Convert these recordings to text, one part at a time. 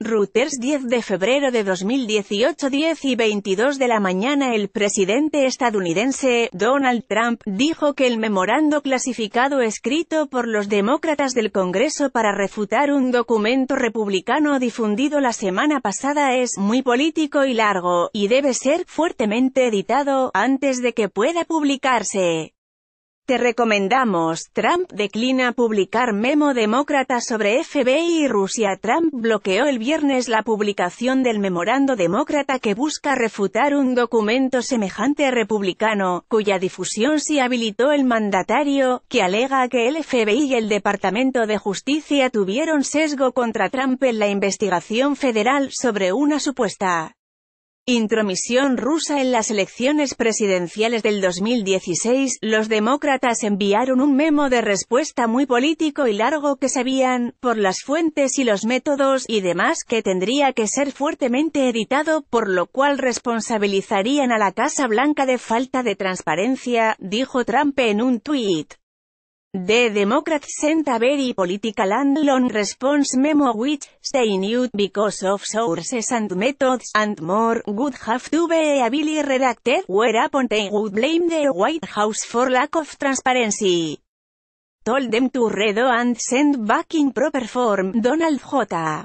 Reuters 10 de febrero de 2018 10 y 22 de la mañana el presidente estadounidense, Donald Trump, dijo que el memorando clasificado escrito por los demócratas del Congreso para refutar un documento republicano difundido la semana pasada es muy político y largo, y debe ser fuertemente editado, antes de que pueda publicarse. Te recomendamos, Trump declina publicar memo demócrata sobre FBI y Rusia. Trump bloqueó el viernes la publicación del memorando demócrata que busca refutar un documento semejante republicano, cuya difusión se habilitó el mandatario, que alega que el FBI y el Departamento de Justicia tuvieron sesgo contra Trump en la investigación federal sobre una supuesta Intromisión rusa en las elecciones presidenciales del 2016, los demócratas enviaron un memo de respuesta muy político y largo que sabían, por las fuentes y los métodos y demás que tendría que ser fuertemente editado, por lo cual responsabilizarían a la Casa Blanca de falta de transparencia, dijo Trump en un tuit. The Democrats sent a very political and long response memo which, they knew, because of sources and methods, and more, would have to be heavily redacted, whereupon they would blame the White House for lack of transparency. Told them to redo and send back in proper form, Donald J.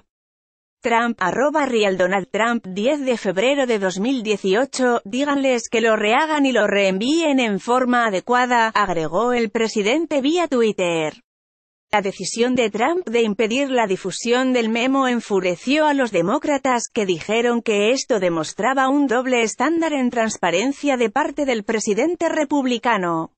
Trump, arroba Real Donald Trump, 10 de febrero de 2018, díganles que lo rehagan y lo reenvíen en forma adecuada, agregó el presidente vía Twitter. La decisión de Trump de impedir la difusión del memo enfureció a los demócratas, que dijeron que esto demostraba un doble estándar en transparencia de parte del presidente republicano.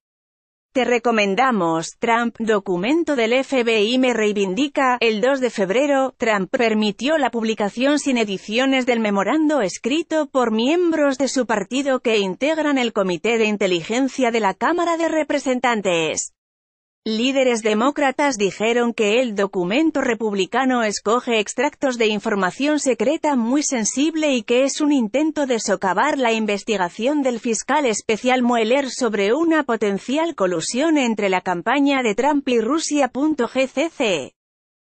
Te recomendamos, Trump, documento del FBI me reivindica, el 2 de febrero, Trump permitió la publicación sin ediciones del memorando escrito por miembros de su partido que integran el Comité de Inteligencia de la Cámara de Representantes. Líderes demócratas dijeron que el documento republicano escoge extractos de información secreta muy sensible y que es un intento de socavar la investigación del fiscal especial Mueller sobre una potencial colusión entre la campaña de Trump y Rusia. E.